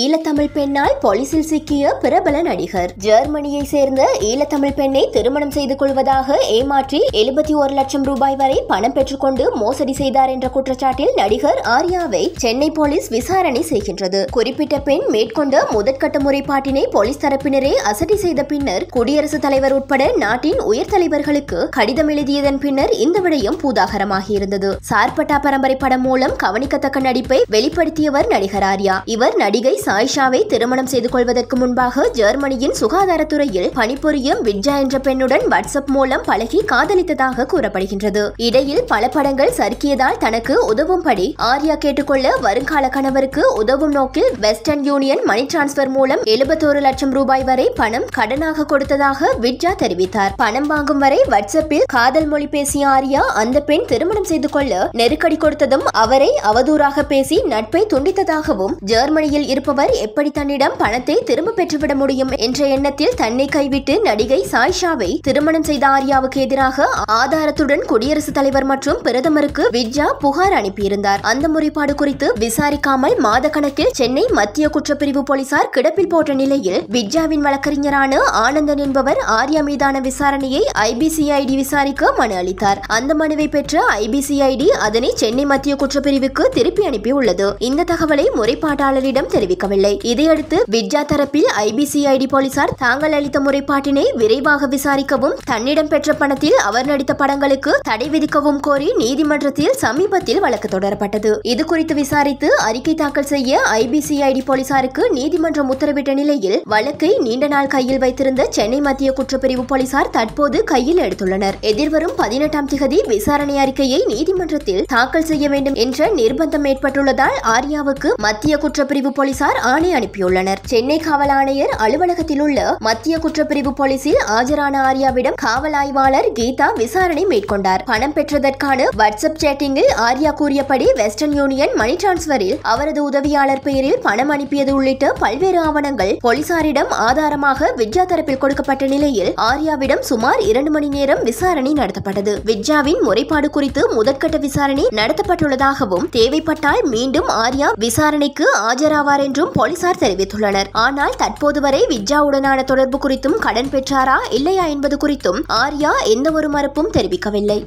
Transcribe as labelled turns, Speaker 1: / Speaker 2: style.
Speaker 1: ஈழத்தமிழ் பெண்ணால் போலீசில் சிக்கிய பிரபல நடிகர் ஜெர்மனியை சேர்ந்த ஈழத்தமிழ் பெண்ணை திருமணம் செய்து கொள்வதாக ஏமாற்றி எழுபத்தி ஒரு லட்சம் ரூபாய் வரை பணம் பெற்றுக்கொண்டு மோசடி செய்தார் என்ற குற்றச்சாட்டில் நடிகர் ஆர்யாவை சென்னை போலீஸ் விசாரணை செய்கின்றது குறிப்பிட்ட பெண் மேற்கொண்ட முதற்கட்ட முறைப்பாட்டினை போலீஸ் தரப்பினரே அசடி செய்த பின்னர் குடியரசுத் தலைவர் உட்பட நாட்டின் உயர் தலைவர்களுக்கு கடிதம் எழுதியதன் பின்னர் இந்த விடயம் பூதாகரமாகியிருந்தது சார்பட்டா பரம்பரை படம் மூலம் கவனிக்கத்தக்க நடிப்பை வெளிப்படுத்தியவர் நடிகர் ஆர்யா இவர் நடிகை பர்வீஸ் ஆயிஷாவை திருமணம் செய்து கொள்வதற்கு முன்பாக ஜெர்மனியின் சுகாதாரத்துறையில் பணிபுரியும் விட்ஜா என்ற பெண்ணுடன் வாட்ஸ்அப் மூலம் பழகி காதலித்ததாக கூறப்படுகின்றது இடையில் பல படங்கள் சறுக்கியதால் தனக்கு உதவும்படி ஆர்யா கேட்டுக்கொள்ள வருங்கால கணவருக்கு உதவும் நோக்கில் வெஸ்டர்ன் யூனியன் மணி டிரான்ஸ்பர் மூலம் எழுபத்தோரு லட்சம் ரூபாய் வரை பணம் கடனாக கொடுத்ததாக விட்ஜா தெரிவித்தார் பணம் வாங்கும் வரை வாட்ஸ்அப்பில் காதல் மொழி பேசிய ஆர்யா அந்த பெண் திருமணம் செய்து கொள்ள நெருக்கடி கொடுத்ததும் அவரை அவதூறாக பேசி நட்பை துண்டித்ததாகவும் ஜெர்மனியில் இருப்ப வாங்குபவர் எப்படி தன்னிடம் பணத்தை திரும்ப பெற்றுவிட முடியும் என்ற எண்ணத்தில் தன்னை கைவிட்டு நடிகை சாய்ஷாவை திருமணம் செய்த ஆர்யாவுக்கு எதிராக ஆதாரத்துடன் குடியரசுத் தலைவர் மற்றும் பிரதமருக்கு வித்யா புகார் அனுப்பியிருந்தார் அந்த முறைப்பாடு குறித்து விசாரிக்காமல் மாதக்கணக்கில் சென்னை மத்திய குற்றப்பிரிவு போலீசார் கிடப்பில் போட்ட நிலையில் வித்யாவின் வழக்கறிஞரான ஆனந்தன் என்பவர் ஆர்யா மீதான விசாரணையை ஐபிசிஐடி விசாரிக்க மனு அளித்தார் அந்த மனுவை பெற்ற ஐபிசிஐடி அதனை சென்னை மத்திய குற்றப்பிரிவுக்கு திருப்பி அனுப்பியுள்ளது இந்த தகவலை முறைப்பாட்டாளரிடம் தெரிவித்தார் தெரிவிக்கவில்லை இதையடுத்து வித்யா தரப்பில் ஐபிசிஐடி போலீசார் தாங்கள் அளித்த முறைப்பாட்டினை விரைவாக விசாரிக்கவும் தன்னிடம் பெற்ற பணத்தில் அவர் நடித்த படங்களுக்கு தடை விதிக்கவும் கோரி நீதிமன்றத்தில் சமீபத்தில் வழக்கு தொடரப்பட்டது இது குறித்து விசாரித்து அறிக்கை தாக்கல் செய்ய ஐபிசிஐடி போலீசாருக்கு நீதிமன்றம் உத்தரவிட்ட நிலையில் வழக்கை நீண்ட நாள் கையில் வைத்திருந்த சென்னை மத்திய குற்றப்பிரிவு போலீசார் தற்போது கையில் எடுத்துள்ளனர் எதிர்வரும் பதினெட்டாம் திகதி விசாரணை அறிக்கையை நீதிமன்றத்தில் தாக்கல் செய்ய வேண்டும் என்ற நிர்பந்தம் ஏற்பட்டுள்ளதால் ஆர்யாவுக்கு மத்திய குற்றப்பிரிவு போலீசார் போலீசார் ஆணை அனுப்பியுள்ளனர் சென்னை காவல் ஆணையர் அலுவலகத்தில் உள்ள மத்திய குற்றப்பிரிவு போலீசில் ஆஜரான ஆர்யாவிடம் காவல் ஆய்வாளர் கீதா விசாரணை மேற்கொண்டார் பணம் பெற்றதற்கான வாட்ஸ்அப் சேட்டிங்கில் ஆர்யா கூறியபடி வெஸ்டர்ன் யூனியன் மணி டிரான்ஸ்பரில் அவரது உதவியாளர் பெயரில் பணம் அனுப்பியது உள்ளிட்ட பல்வேறு ஆவணங்கள் போலீசாரிடம் ஆதாரமாக வித்யா தரப்பில் கொடுக்கப்பட்ட நிலையில் ஆர்யாவிடம் சுமார் இரண்டு மணி நேரம் விசாரணை நடத்தப்பட்டது வித்யாவின் முறைப்பாடு குறித்து முதற்கட்ட விசாரணை நடத்தப்பட்டுள்ளதாகவும் தேவைப்பட்டால் மீண்டும் ஆர்யா விசாரணைக்கு ஆஜராவார் என்றும் போலீசார் தெரிவித்துள்ளனர் ஆனால் தற்போது வரை விஜாவுடனான தொடர்பு குறித்தும் கடன் பெற்றாரா இல்லையா என்பது குறித்தும் ஆர்யா எந்த ஒரு மறுப்பும் தெரிவிக்கவில்லை